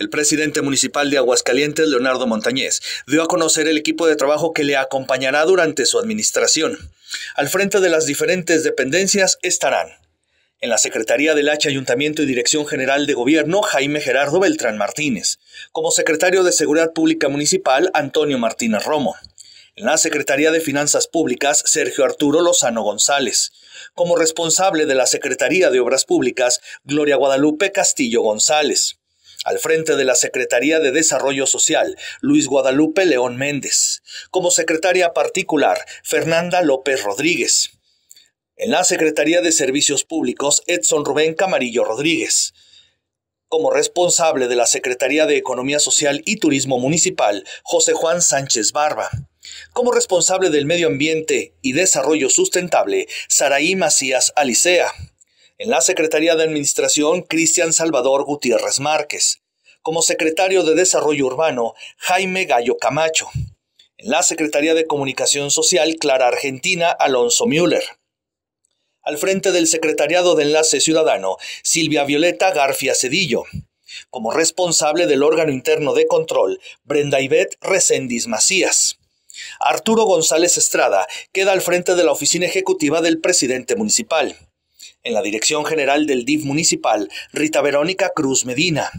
El presidente municipal de Aguascalientes, Leonardo Montañez, dio a conocer el equipo de trabajo que le acompañará durante su administración. Al frente de las diferentes dependencias estarán en la Secretaría del H Ayuntamiento y Dirección General de Gobierno, Jaime Gerardo Beltrán Martínez. Como secretario de Seguridad Pública Municipal, Antonio Martínez Romo. En la Secretaría de Finanzas Públicas, Sergio Arturo Lozano González. Como responsable de la Secretaría de Obras Públicas, Gloria Guadalupe Castillo González. Al frente de la Secretaría de Desarrollo Social, Luis Guadalupe León Méndez. Como secretaria particular, Fernanda López Rodríguez. En la Secretaría de Servicios Públicos, Edson Rubén Camarillo Rodríguez. Como responsable de la Secretaría de Economía Social y Turismo Municipal, José Juan Sánchez Barba. Como responsable del Medio Ambiente y Desarrollo Sustentable, Saraí Macías Alicea en la Secretaría de Administración Cristian Salvador Gutiérrez Márquez, como secretario de Desarrollo Urbano Jaime Gallo Camacho, en la Secretaría de Comunicación Social Clara Argentina Alonso Müller, al frente del Secretariado de Enlace Ciudadano Silvia Violeta García Cedillo, como responsable del órgano interno de control Brenda Ivette Reséndiz Macías. Arturo González Estrada queda al frente de la oficina ejecutiva del presidente municipal en la Dirección General del DIF Municipal, Rita Verónica Cruz Medina.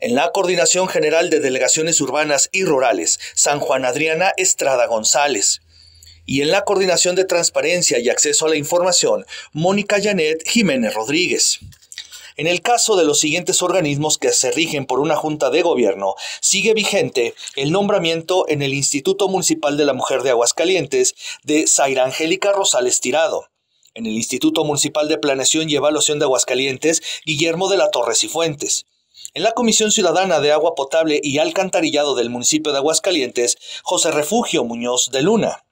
En la Coordinación General de Delegaciones Urbanas y Rurales, San Juan Adriana Estrada González. Y en la Coordinación de Transparencia y Acceso a la Información, Mónica Janet Jiménez Rodríguez. En el caso de los siguientes organismos que se rigen por una junta de gobierno, sigue vigente el nombramiento en el Instituto Municipal de la Mujer de Aguascalientes de Zaira Angélica Rosales Tirado, en el Instituto Municipal de Planeación y Evaluación de Aguascalientes, Guillermo de la Torres y Fuentes. En la Comisión Ciudadana de Agua Potable y Alcantarillado del municipio de Aguascalientes, José Refugio Muñoz de Luna.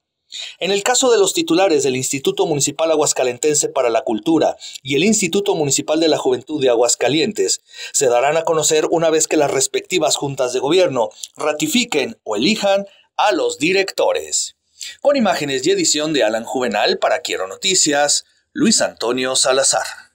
En el caso de los titulares del Instituto Municipal Aguascalentense para la Cultura y el Instituto Municipal de la Juventud de Aguascalientes, se darán a conocer una vez que las respectivas juntas de gobierno ratifiquen o elijan a los directores con imágenes y edición de Alan Juvenal para Quiero Noticias, Luis Antonio Salazar.